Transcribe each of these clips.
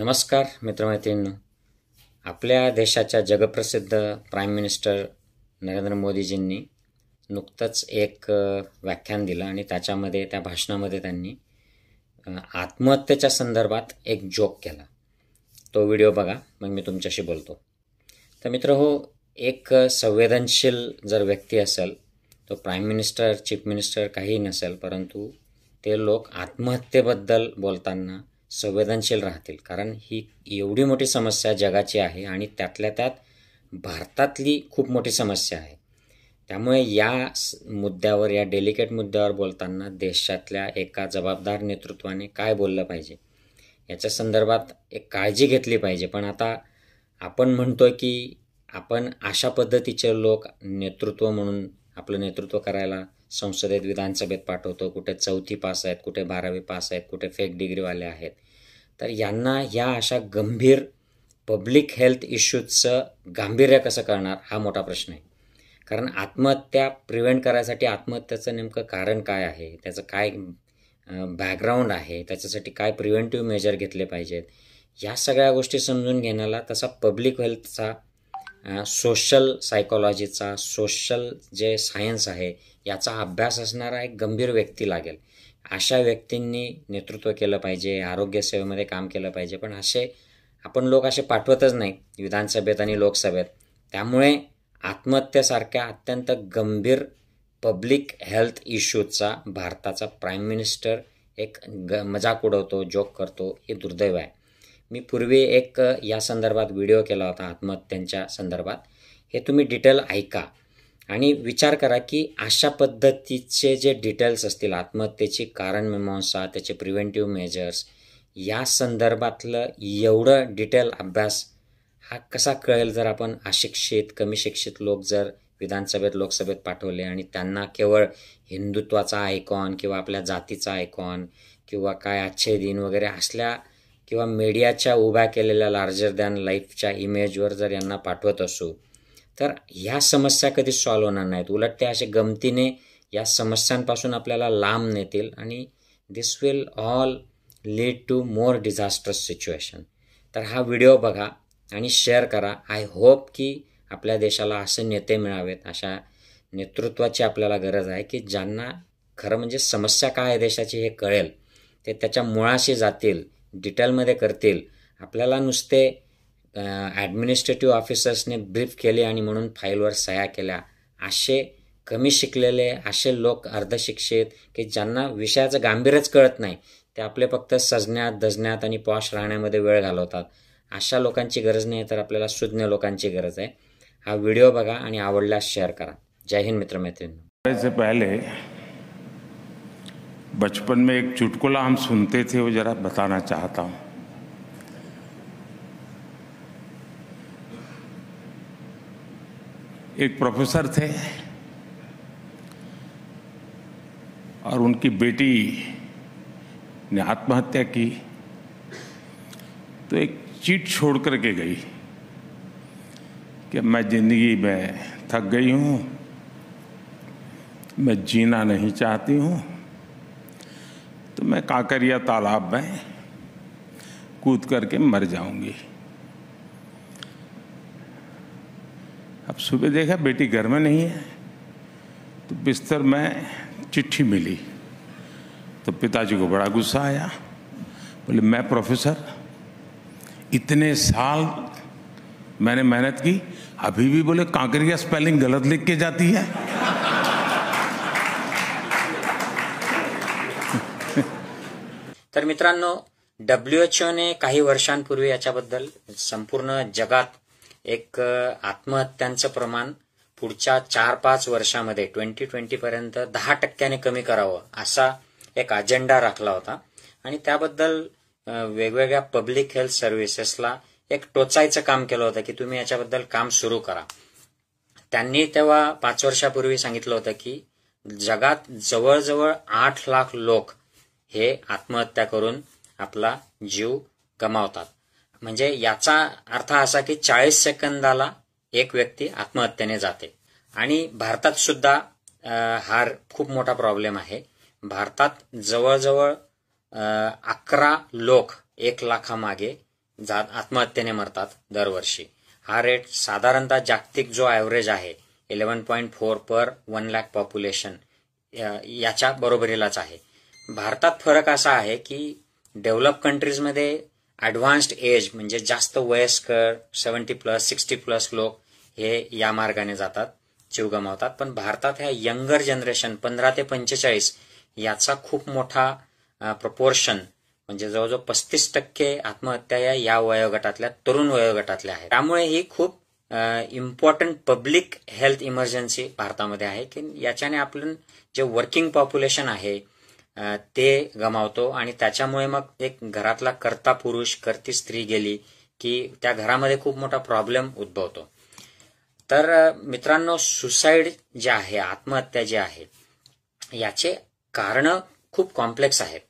नमस्कार मित्रमैत्रिणींनो आपल्या देशाच्या जगप्रसिद्ध प्राईम मिनिस्टर नरेंद्र मोदीजींनी नुकतंच एक व्याख्यान दिलं आणि त्याच्यामध्ये त्या भाषणामध्ये त्यांनी आत्महत्येच्या संदर्भात एक जोक केला तो व्हिडिओ बघा मग मी तुमच्याशी बोलतो तर मित्र हो एक संवेदनशील जर व्यक्ती असेल तो प्राईम मिनिस्टर चीफ मिनिस्टर काहीही नसेल परंतु ते लोक आत्महत्येबद्दल बोलताना संवेदनशील राहतील कारण ही एवढी मोठी समस्या जगाची आहे आणि त्यातल्या त्यात भारतातली खूप मोठी समस्या आहे त्यामुळे या मुद्द्यावर या डेलिकेट मुद्द्यावर बोलताना देशातल्या एका जबाबदार नेतृत्वाने काय बोललं पाहिजे याच्या संदर्भात एक काळजी घेतली पाहिजे पण आता आपण म्हणतो की आपण अशा पद्धतीचे लोक नेतृत्व म्हणून आपलं नेतृत्व करायला संसदेत विधानसभेत पाठवतो कुठे चौथी पास आहेत कुठे बारावी पास आहेत कुठे फेक डिग्रीवाले आहेत तर यांना या अशा गंभीर पब्लिक हेल्थ इश्यूजचं गांभीर्य कसं करणार हा मोठा प्रश्न आहे कारण आत्महत्या प्रिव्हेंट करायसाठी आत्महत्याचं नेमकं कारण काय आहे त्याचं काय बॅकग्राऊंड आहे त्याच्यासाठी काय प्रिव्हेंटिव्ह मेजर घेतले पाहिजेत या सगळ्या गोष्टी समजून घेण्याला तसा पब्लिक हेल्थचा सोशल सायकोलॉजीचा सोशल जे सायन्स आहे याचा अभ्यास असणारा एक गंभीर व्यक्ती लागेल अशा व्यक्तींनी नेतृत्व केलं पाहिजे आरोग्यसेवेमध्ये काम केलं पाहिजे पण असे आपण लोक असे पाठवतच नाही विधानसभेत आणि लोकसभेत त्यामुळे आत्महत्येसारख्या अत्यंत गंभीर पब्लिक हेल्थ इश्यूचा भारताचा प्राईम मिनिस्टर एक ग मजाक उडवतो जोक करतो हे दुर्दैव आहे मी पूर्वी एक या संदर्भात व्हिडिओ केला होता आत्महत्यांच्या संदर्भात हे तुम्ही डिटेल ऐका आणि विचार करा की अशा पद्धतीचे जे डिटेल्स असतील आत्महत्येची कारण मीमांसा त्याचे प्रिव्हेंटिव्ह मेजर्स या संदर्भातलं एवढं डिटेल अभ्यास हा कसा कळेल जर आपण अशिक्षित कमी शिक्षित लोक जर विधानसभेत लोकसभेत पाठवले आणि त्यांना केवळ हिंदुत्वाचा आयकॉन किंवा आपल्या जातीचा आयकॉन किंवा काय अच्छे दिन वगैरे असल्या किंवा मीडियाच्या उभ्या केलेल्या लार्जर दॅन लाईफच्या इमेजवर जर यांना पाठवत असू तर ह्या समस्या कधी सॉल्व्ह होणार नाहीत उलट ते असे गमतीने या समस्यांपासून आपल्याला लांब नेतील आणि this will all lead to more disasters situation तर हा व्हिडिओ बघा आणि शेअर करा आय होप की आपल्या देशाला असे नेते मिळावेत अशा नेतृत्वाची आपल्याला गरज आहे की ज्यांना खरं म्हणजे समस्या काय आहे देशाची हे कळेल ते त्याच्या मुळाशी जातील डिटेलमध्ये करतील आपल्याला नुसते ॲडमिनिस्ट्रेटिव्ह ऑफिसर्सने ब्रीफ केले आणि म्हणून फाईलवर सह्या केल्या असे कमी शिकलेले असे लोक अर्धशिक्षित की ज्यांना विषयाचं गांभीर्यच कळत नाही ते आपले फक्त सजण्यात दजण्यात आणि पॉश राहण्यामध्ये वेळ घालवतात अशा लोकांची गरज नाही तर आपल्याला सुज्ञ लोकांची गरज आहे हा व्हिडिओ बघा आणि आवडल्यास शेअर करा जय हिंद मित्रमैत्रिणी पहिले बचपन में एक चुटकुला हम सुनते थे वो ज़रा बताना चाहता हूँ एक प्रोफेसर थे और उनकी बेटी ने आत्महत्या की तो एक चीट छोड़ करके गई कि मैं ज़िंदगी में थक गई हूँ मैं जीना नहीं चाहती हूँ तो मैं कांकरिया तालाब में कूद करके मर जाऊंगी अब सुबह देखा बेटी घर में नहीं है तो बिस्तर में चिट्ठी मिली तो पिताजी को बड़ा गुस्सा आया बोले मैं प्रोफेसर इतने साल मैंने मेहनत की अभी भी बोले कांकरिया स्पेलिंग गलत लिख के जाती है तर मित्रांनो डब्ल्यू एच ओने काही वर्षांपूर्वी याच्याबद्दल संपूर्ण जगात एक आत्महत्यांचं प्रमाण पुढच्या चार पाच वर्षामध्ये ट्वेंटी ट्वेंटी पर्यंत दहा टक्क्याने कमी करावं असा एक अजेंडा राखला होता आणि त्याबद्दल वेगवेगळ्या पब्लिक हेल्थ सर्व्हिसेसला एक टोचायचं काम केलं होतं की तुम्ही याच्याबद्दल काम सुरू करा त्यांनी तेव्हा पाच वर्षापूर्वी सांगितलं होतं की जगात जवळजवळ आठ लाख लोक हे आत्महत्या करून आपला जीव गमावतात म्हणजे याचा अर्थ असा की चाळीस सेकंदाला एक व्यक्ती आत्महत्येने जाते आणि भारतात सुद्धा हा खूप मोठा प्रॉब्लेम आहे भारतात जवळजवळ अकरा लोक एक लाखामागे जात आत्महत्येने मरतात दरवर्षी हा रेट साधारणतः जागतिक जो ॲव्हरेज आहे eleven point four per one lakh population याच्या बरोबरीलाच आहे भारतात फरक असा आहे की डेव्हलप कंट्रीजमध्ये ॲडव्हान्स्ड एज म्हणजे जास्त वयस्कर सेवन्टी प्लस सिक्स्टी प्लस लोक हे या मार्गाने जातात जीव गमावतात पण भारतात ह्या यंगर जनरेशन पंधरा ते पंचेचाळीस याचा खूप मोठा प्रपोर्शन म्हणजे जवळजवळ पस्तीस टक्के आत्महत्या या या वयोगटातल्या तरुण वयोगटातल्या आहेत त्यामुळे ही खूप इम्पॉर्टंट पब्लिक हेल्थ इमर्जन्सी भारतामध्ये आहे की याच्याने आपण जे वर्किंग पॉप्युलेशन आहे ते गमावतो आणि त्याच्यामुळे मग एक घरातला करता पुरुष करती स्त्री गेली की त्या घरामध्ये खूप मोठा प्रॉब्लेम उद्भवतो तर मित्रांनो सुसाईड जे आहे आत्महत्या जे आहे याचे कारण खूप कॉम्प्लेक्स आहेत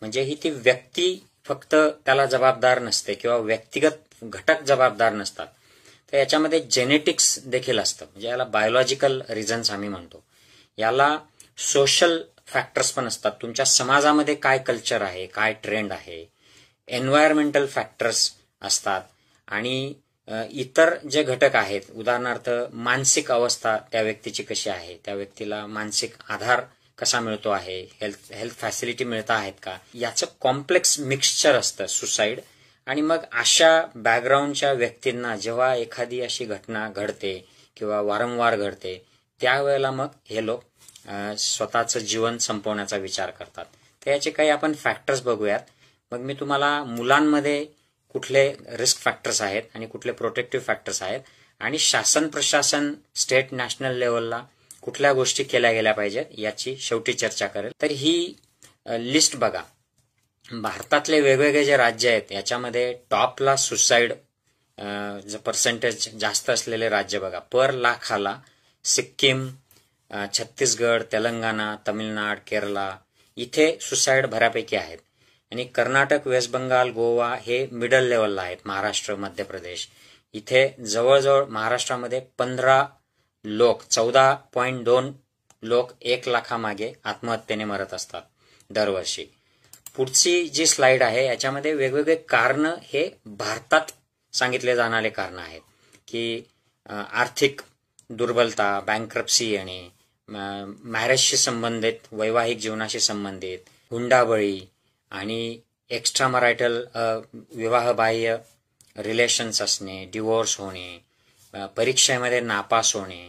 म्हणजे ही ती व्यक्ती फक्त त्याला जबाबदार नसते किंवा व्यक्तिगत घटक जबाबदार नसतात तर याच्यामध्ये जेनेटिक्स देखील असतं म्हणजे याला बायोलॉजिकल रिझन्स आम्ही म्हणतो याला सोशल फॅक्टर्स पण असतात तुमच्या समाजामध्ये काय कल्चर आहे काय ट्रेंड आहे एन्व्हायरमेंटल फॅक्टर्स असतात आणि इतर जे घटक आहेत उदाहरणार्थ मानसिक अवस्था त्या व्यक्तीची कशी आहे त्या व्यक्तीला मानसिक आधार कसा मिळतो आहे हेल्थ हेल्थ फॅसिलिटी मिळत आहेत का याचं कॉम्प्लेक्स मिक्सचर असतं सुसाईड आणि मग अशा बॅकग्राऊंडच्या व्यक्तींना जेव्हा एखादी अशी घटना घडते किंवा वारंवार घडते त्यावेळेला मग हे लोक स्वतःचं जीवन संपवण्याचा विचार करतात तर याचे काही आपण फॅक्टर्स बघूयात मग मी तुम्हाला मुलांमध्ये कुठले रिस्क फॅक्टर्स आहेत आणि कुठले प्रोटेक्टिव्ह फॅक्टर्स आहेत आणि शासन प्रशासन स्टेट नॅशनल लेवलला कुठल्या गोष्टी केल्या गेल्या पाहिजेत याची शेवटी चर्चा करेल तर ही लिस्ट बघा भारतातले वेगवेगळे जे राज्य आहेत याच्यामध्ये टॉपला सुसाईड पर्सेंटेज जास्त असलेले राज्य बघा पर लाखाला सिक्कीम छत्तीसगड तेलंगणा तमिळनाड केरला इथे सुसाईड बऱ्यापैकी आहेत आणि कर्नाटक वेस्ट बंगाल गोवा हे मिडल लेवलला आहेत महाराष्ट्र मध्य प्रदेश इथे जवळजवळ महाराष्ट्रामध्ये पंधरा लोक चौदा पॉईंट दोन लोक एक लाखामागे आत्महत्येने मरत असतात दरवर्षी पुढची जी स्लाइड आहे याच्यामध्ये वेगवेगळे कारणं हे भारतात सांगितले जाणारे कारण आहेत की आर्थिक दुर्बलता बँक्रप्सी येणे मॅरेजशी संबंधित वैवाहिक जीवनाशी संबंधित हुंडाबळी आणि एक्स्ट्रा मरायटल विवाहबाह्य रिलेशन्स असणे डिवोर्स होणे परीक्षेमध्ये नापास होणे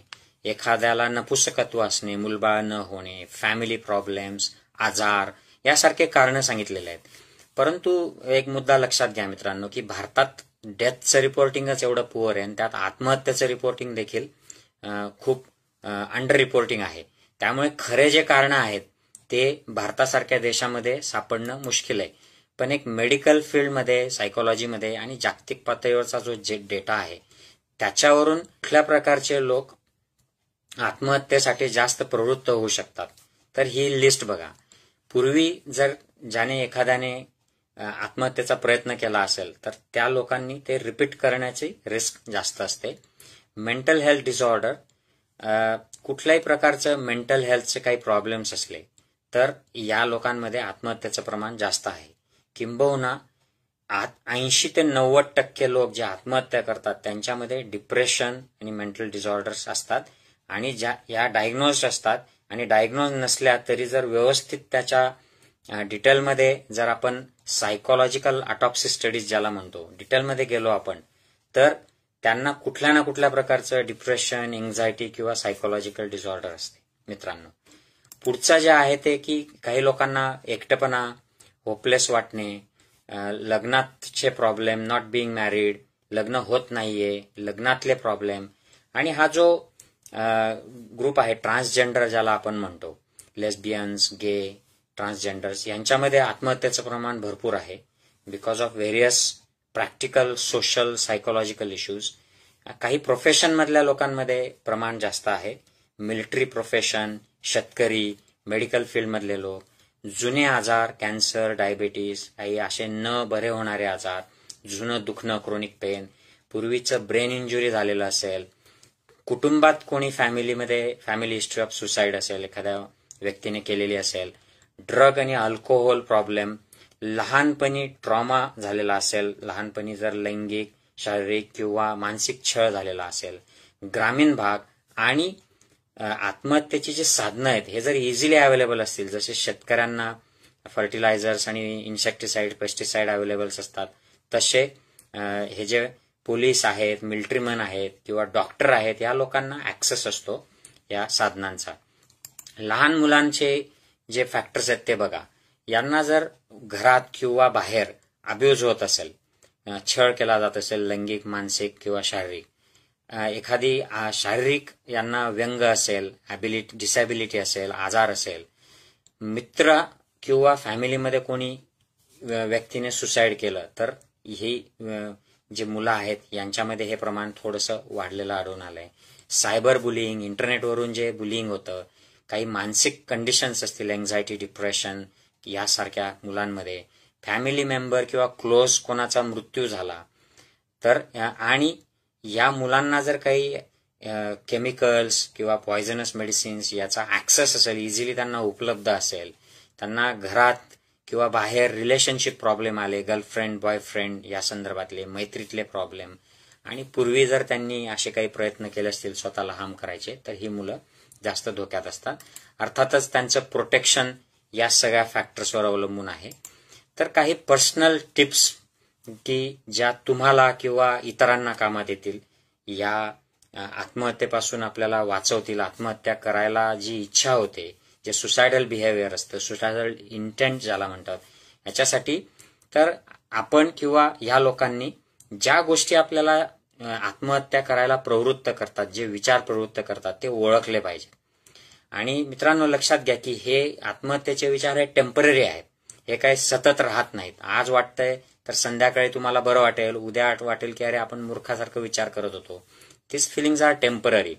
एखाद्याला नपुसकत्व असणे मुलबाळ न होणे फॅमिली प्रॉब्लेम्स आजार यासारखे कारणं सांगितलेले आहेत परंतु एक मुद्दा लक्षात घ्या मित्रांनो की भारतात डेथचं रिपोर्टिंगच एवढं पुअर आहे आणि त्यात आत्महत्याचं रिपोर्टिंग देखील खूप अंडर रिपोर्टिंग आहे त्यामुळे खरे जे कारण आहेत ते भारतासारख्या देशामध्ये सापडणं मुश्किल आहे पण एक मेडिकल फील्डमध्ये सायकोलॉजीमध्ये आणि जागतिक पातळीवरचा जो जे डेटा आहे त्याच्यावरून कुठल्या प्रकारचे लोक आत्महत्येसाठी जास्त प्रवृत्त होऊ शकतात तर ही लिस्ट बघा पूर्वी जर ज्याने एखाद्याने आत्महत्येचा प्रयत्न केला असेल तर त्या लोकांनी ते रिपीट करण्याची रिस्क जास्त असते मेंटल हेल्थ डिसऑर्डर कुठल्याही प्रकारचं मेंटल हेल्थचे काही प्रॉब्लेम्स असले तर या लोकांमध्ये आत्महत्येचं प्रमाण जास्त आहे किंबहुना ऐंशी ते नव्वद टक्के लोक जे आत्महत्या करतात त्यांच्यामध्ये डिप्रेशन आणि मेंटल डिसऑर्डर्स असतात आणि ज्या या डायग्नोज असतात आणि डायग्नोज नसल्या तरी जर व्यवस्थित त्याच्या डिटेलमध्ये जर आपण सायकोलॉजिकल अटॉप्सी स्टडीज ज्याला म्हणतो डिटेलमध्ये गेलो आपण तर त्यांना कुठल्या ना कुठल्या प्रकारचं डिप्रेशन एन्झायटी किंवा सायकोलॉजिकल डिसऑर्डर असते मित्रांनो पुढचं जे आहे ते की काही लोकांना एकटेपणा होपलेस वाटणे लग्नातचे प्रॉब्लेम नॉट बिईंग मॅरिड लग्न होत नाहीये लग्नातले प्रॉब्लेम आणि हा जो ग्रुप आहे ट्रान्सजेंडर ज्याला आपण म्हणतो लेस्बियन्स गे ट्रान्सजेंडर्स यांच्यामध्ये आत्महत्येचं प्रमाण भरपूर आहे because of various practical social psychological issues काही प्रोफेशनमधल्या लोकांमध्ये प्रमाण जास्त आहे मिलिटरी प्रोफेशन शेतकरी मेडिकल फील्डमधले लोक जुने आजार कॅन्सर डायबिटीस काही असे न बरे होणारे आजार जुनं दुखणं क्रोनिक पेन पूर्वीचं ब्रेन इंजुरी झालेलं असेल कुटुंबात कोणी फॅमिलीमध्ये फॅमिली हिस्ट्री ऑफ सुसाईड असेल एखाद्या व्यक्तीने केलेली असेल ड्रग आणि अल्कोहोल प्रॉब्लेम लहानपणी ट्रॉमा झालेला असेल लहानपणी जर लैंगिक शारीरिक किंवा मानसिक छळ झालेला असेल ग्रामीण भाग आणि आत्महत्येची जी साधनं आहेत हे जर इझिली अवेलेबल असतील जसे शेतकऱ्यांना फर्टिलायझर्स आणि इन्सेक्टिसाइड पेस्टिसाइड अवेलेबल्स असतात तसे हे जे पोलीस आहेत मिल्ट्रीमन आहेत किंवा डॉक्टर आहेत या लोकांना ऍक्सेस असतो या साधनांचा लहान मुलांचे जे फॅक्टर्स आहेत ते बघा यांना जर घरात किंवा बाहेर अब्युज होत असेल छळ केला जात असेल लैंगिक मानसिक किंवा शारीरिक एखादी शारीरिक यांना व्यंग असेल ॲबिलिटी डिसॅबिलिटी असेल आजार असेल मित्र किंवा फॅमिलीमध्ये कोणी व्यक्तीने सुसाईड केलं तर ही जे मुलं आहेत यांच्यामध्ये हे प्रमाण थोडंसं वाढलेलं आढळून आलंय सायबर बुलिंग इंटरनेटवरून जे बुलिंग होतं काही मानसिक कंडिशन्स असतील एन्झायटी डिप्रेशन यासारख्या मुलांमध्ये फॅमिली मेंबर किंवा क्लोज कोणाचा मृत्यू झाला तर आणि या मुलांना जर काही केमिकल्स किंवा पॉयझनस मेडिसिन्स याचा ऍक्सेस असेल इझिली त्यांना उपलब्ध असेल त्यांना घरात किंवा बाहेर रिलेशनशिप प्रॉब्लेम आले गर्लफ्रेंड बॉयफ्रेंड या संदर्भातले मैत्रीतले प्रॉब्लेम आणि पूर्वी जर त्यांनी असे काही प्रयत्न केले असतील स्वतःला हार्म करायचे तर ही मुलं जास्त धोक्यात असतात अर्थातच त्यांचं प्रोटेक्शन या सगळ्या फॅक्टर्सवर अवलंबून आहे तर काही पर्सनल टिप्स की ज्या तुम्हाला किंवा इतरांना कामात येतील या आत्महत्येपासून आपल्याला वाचवतील आत्महत्या करायला जी इच्छा होते जे सुसायडल बिहेवियर असतं सुसायडल इंटेंट ज्याला म्हणतात याच्यासाठी तर आपण किंवा ह्या लोकांनी ज्या गोष्टी आपल्याला आत्महत्या करायला प्रवृत्त करतात जे विचार प्रवृत्त करतात ते ओळखले पाहिजे आणि मित्रांनो लक्षात घ्या की हे आत्महत्येचे विचार हे टेम्पररी आहेत हे काय सतत राहत नाहीत आज वाटतंय तर संध्याकाळी तुम्हाला बरं वाटेल उद्या आठ वाटेल की अरे आपण मूर्खासारखं विचार करत होतो तीच फिलिंग आर टेम्पररी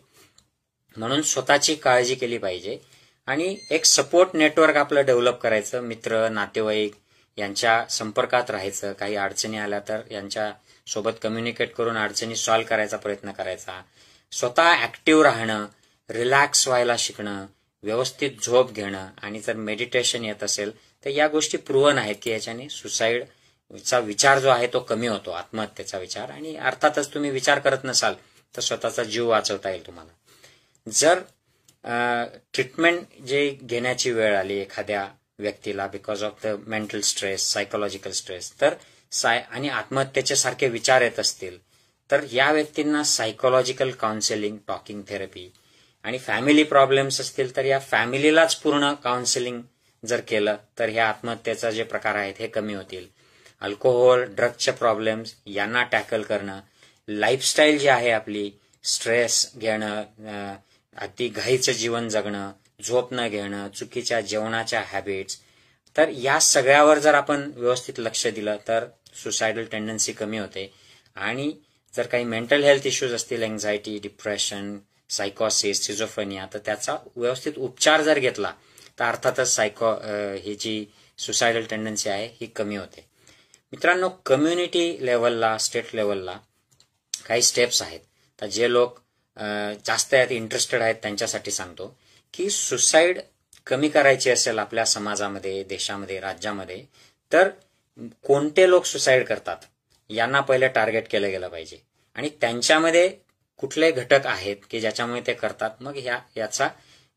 म्हणून स्वतःची काळजी केली पाहिजे आणि एक सपोर्ट नेटवर्क आपलं डेव्हलप करायचं मित्र नातेवाईक यांच्या संपर्कात राहायचं काही अडचणी आल्या तर यांच्या सोबत कम्युनिकेट करून अडचणी सॉल्व्ह करायचा प्रयत्न करायचा स्वतः ऍक्टिव्ह राहणं रिलॅक्स व्हायला शिकणं व्यवस्थित झोप घेणं आणि जर मेडिटेशन येत असेल तर या गोष्टी प्रूवन आहेत की याच्याने सुसाईड चा विचार जो आहे तो कमी होतो आत्महत्येचा विचार आणि अर्थातच तुम्ही विचार करत नसाल तर स्वतःचा जीव वाचवता येईल तुम्हाला जर ट्रीटमेंट जे घेण्याची वेळ आली एखाद्या व्यक्तीला because of the mental stress psychological stress तर साय आणि आत्महत्येचे सारखे विचार येत असतील तर या व्यक्तींना सायकोलॉजिकल काउन्सिलिंग टॉकिंग थेरपी आणि फॅमिली प्रॉब्लेम्स असतील तर या फॅमिलीलाच पूर्ण काउन्सिलिंग जर केलं तर हे आत्महत्येचा जे प्रकार आहेत हे कमी होतील अल्कोहोल ड्रग्सचे प्रॉब्लेम्स यांना टॅकल करणं लाईफस्टाईल जी आहे आपली स्ट्रेस घेणं अति घाईचं जीवन जगणं झोप न घेणं चुकीच्या जेवणाच्या हॅबिट्स तर या सगळ्यावर जर आपण व्यवस्थित लक्ष दिलं तर सुसायडल टेंडन्सी कमी होते आणि जर काही मेंटल हेल्थ इश्यूज असतील एन्झायटी डिप्रेशन सायकॉसिस सिझोफ्रेनिया तर त्याचा व्यवस्थित उपचार जर घेतला तर अर्थातच सायको ही जी सुसायडल टेंडन्सी आहे ही कमी होते मित्रांनो कम्युनिटी लेवलला स्टेट लेवलला काही स्टेप्स आहेत तर जे लोक जास्त यात इंटरेस्टेड आहेत त्यांच्यासाठी सांगतो की सुसाईड कमी करायची असेल आपल्या समाजामध्ये देशामध्ये राज्यामध्ये तर कोणते लोक सुसाईड करतात यांना पहिले टार्गेट केलं गेलं पाहिजे आणि त्यांच्यामध्ये कुठले घटक आहेत की ज्याच्यामुळे ते करतात मग ह्या याचा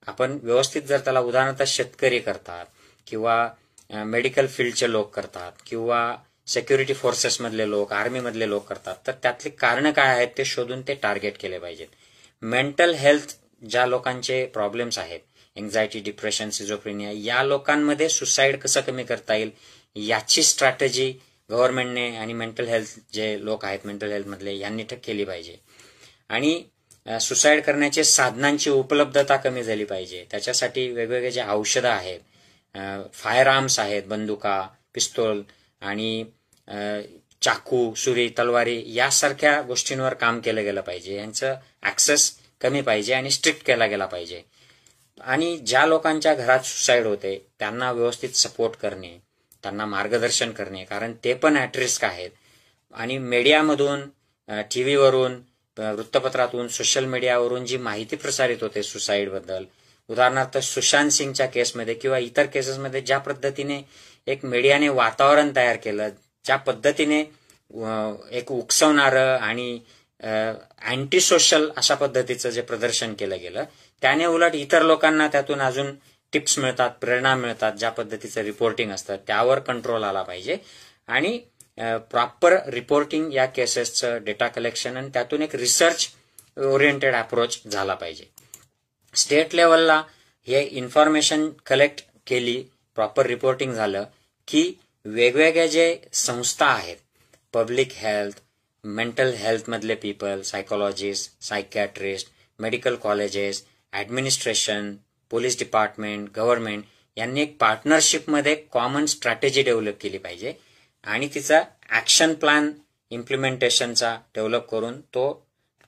आपण व्यवस्थित जर त्याला उदाहरणार्थ शेतकरी करतात किंवा मेडिकल फील्डचे लोक करतात किंवा सेक्युरिटी फोर्सेसमधले लोक आर्मीमधले लोक करतात तर त्यातली कारणं काय आहेत ते शोधून ते टार्गेट केले पाहिजेत मेंटल हेल्थ ज्या लोकांचे प्रॉब्लेम्स आहेत एन्झायटी डिप्रेशन सिझोप्रिनिया या लोकांमध्ये सुसाईड कसं कमी करता येईल याची स्ट्रॅटेजी गव्हर्नमेंटने आणि मेंटल हेल्थ जे लोक आहेत मेंटल हेल्थमधले यांनी ठक केली पाहिजे आणि सुसाईड करण्याचे साधनांची उपलब्धता कमी झाली पाहिजे त्याच्यासाठी वेगवेगळे जे औषधं आहेत फायर आर्म्स आहेत बंदुका पिस्तोल आणि चाकू सुरी तलवारी यासारख्या गोष्टींवर काम केलं गेलं पाहिजे यांचं ऍक्सेस कमी पाहिजे आणि स्ट्रिक्ट केला गेला पाहिजे आणि ज्या लोकांच्या घरात सुसाईड होते त्यांना व्यवस्थित सपोर्ट करणे त्यांना मार्गदर्शन करणे कारण ते पण ॲट रिस्क आहेत आणि मीडियामधून टी व्हीवरून वृत्तपत्रातून सोशल मीडियावरून जी माहिती प्रसारित होते सुसाईडबद्दल उदाहरणार्थ सुशांत सिंगच्या केसमध्ये किंवा इतर केसेसमध्ये ज्या पद्धतीने एक मीडियाने वातावरण तयार केलं ज्या पद्धतीने एक उकसवणारं आणि अँटी सोशल अशा पद्धतीचं जे प्रदर्शन केलं गेलं त्याने उलट इतर लोकांना त्यातून अजून टिप्स मिळतात प्रेरणा मिळतात ज्या पद्धतीचं रिपोर्टिंग असतं त्यावर कंट्रोल आला पाहिजे आणि प्रॉपर रिपोर्टिंग या केसेसचं डेटा कलेक्शन आणि त्यातून एक रिसर्च ओरिएंटेड अप्रोच झाला पाहिजे स्टेट लेवलला हे इन्फॉर्मेशन कलेक्ट केली प्रॉपर रिपोर्टिंग झालं की वेगवेगळ्या जे संस्था आहेत पब्लिक हेल्थ मेंटल हेल्थमधले people psychologist psychiatrist medical colleges administration police department government यांनी एक पार्टनरशिपमध्ये कॉमन स्ट्रॅटेजी डेव्हलप केली पाहिजे आणि तिचा ॲक्शन प्लॅन इम्प्लिमेंटेशनचा डेव्हलप करून तो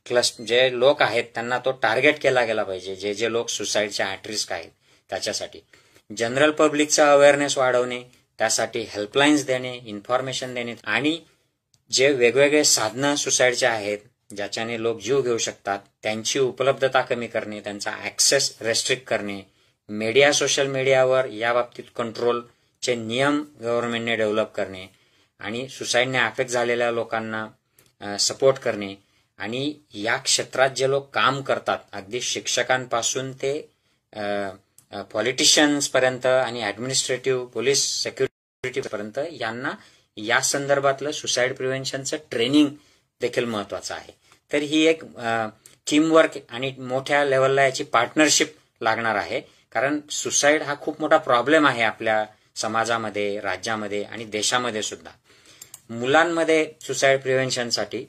क्लस जे लोक आहेत त्यांना तो टार्गेट केला गेला पाहिजे जे जे लोक सुसाईडचे ॲटरिस्क आहेत त्याच्यासाठी जनरल पब्लिकचा अवेअरनेस वाढवणे त्यासाठी हेल्पलाईन्स देणे इन्फॉर्मेशन देणे आणि जे वेगवेगळे साधनं सुसाईडचे आहेत ज्याच्याने लोक जीव घेऊ शकतात त्यांची उपलब्धता कमी करणे त्यांचा ऍक्सेस रेस्ट्रिक्ट करणे मीडिया सोशल मीडियावर या बाबतीत कंट्रोलचे नियम गव्हर्नमेंटने डेव्हलप करणे आणि सुसाईडने अफेक्ट झालेल्या लोकांना सपोर्ट करणे आणि या क्षेत्रात जे लोक काम करतात अगदी शिक्षकांपासून ते पॉलिटिशियन्स पर्यंत आणि ऍडमिनिस्ट्रेटिव्ह पोलीस सेक्युरिटी पर्यंत यांना या संदर्भातलं सुसाईड प्रिव्हेन्शनचं ट्रेनिंग देखील महत्वाचं आहे तर ही एक टीमवर्क आणि मोठ्या लेवलला याची पार्टनरशिप लागणार आहे कारण सुसाईड हा खूप मोठा प्रॉब्लेम आहे आपल्या समाजामध्ये राज्यामध्ये आणि देशामध्ये सुद्धा मुलांमध्ये सुसाईड प्रिव्हेन्शनसाठी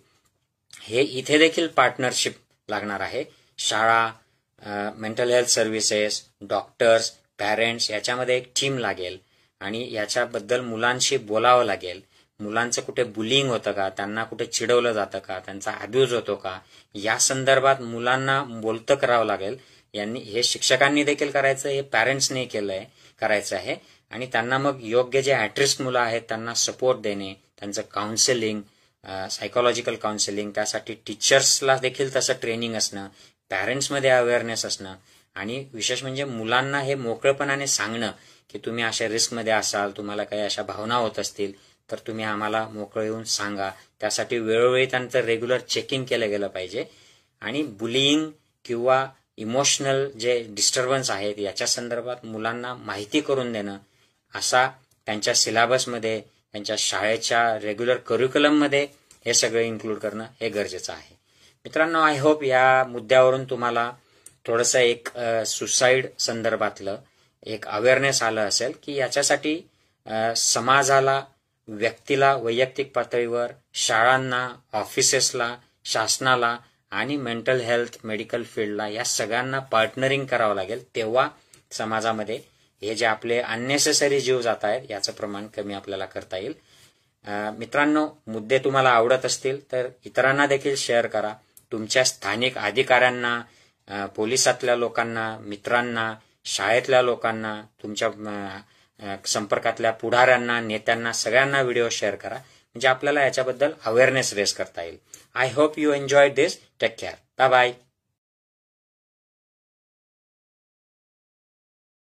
हे इथे देखील पार्टनरशिप लागणार आहे शाळा mental health services doctors parents याच्यामध्ये एक टीम लागेल आणि याच्याबद्दल मुलांशी बोलावं लागेल मुलांचं कुठे बुलिंग होतं का त्यांना कुठे चिडवलं जातं का त्यांचा अब्यूज होतो का या संदर्भात मुलांना बोलतं करावं लागेल यांनी हे शिक्षकांनी देखील करायचं हे पॅरेंट्सने केलंय करायचं आहे आणि त्यांना मग योग्य जे ऍट्रिस्ट मुलं आहेत त्यांना सपोर्ट देणे त्यांचं काउन्सिलिंग सायकोलॉजिकल काउन्सिलिंग त्यासाठी टीचर्सला देखील तसं ट्रेनिंग असणं पॅरेंट्समध्ये अवेअरनेस असणं आणि विशेष म्हणजे मुलांना हे मोकळेपणाने सांगणं की तुम्ही अशा रिस्कमध्ये असाल तुम्हाला काही अशा भावना होत असतील तर तुम्ही आम्हाला मोकळं येऊन सांगा त्यासाठी वेळोवेळी त्यांचं रेग्युलर चेकिंग केलं गेलं पाहिजे आणि बुलिंग किंवा इमोशनल जे डिस्टर्बन्स आहेत याच्या संदर्भात मुलांना माहिती करून देणं असा त्यांच्या सिलेबसमध्ये त्यांच्या शाळेच्या रेग्युलर मध्ये हे सगळं इन्क्लूड करणं हे गरजेचं आहे मित्रांनो आय होप या मुद्द्यावरून तुम्हाला थोडंसं एक सुसाईड संदर्भातलं एक अवेअरनेस आलं असेल की याच्यासाठी समाजाला व्यक्तीला वैयक्तिक पातळीवर शाळांना ऑफिसेसला शासनाला आणि मेंटल हेल्थ मेडिकल फील्डला या सगळ्यांना पार्टनरिंग करावं लागेल तेव्हा समाजामध्ये हे जे आपले अननेसेसरी जीव जात आहेत याचं प्रमाण कमी आपल्याला करता येईल मित्रांनो मुद्दे तुम्हाला आवडत असतील तर इतरांना देखील शेअर करा तुमच्या स्थानिक अधिकाऱ्यांना पोलिसातल्या लोकांना मित्रांना शाळेतल्या लोकांना तुमच्या संपर्कातल्या पुढाऱ्यांना नेत्यांना सगळ्यांना व्हिडिओ शेअर करा म्हणजे आपल्याला याच्याबद्दल अवेअरनेस रेस करता येईल I hope you enjoy this take care bye bye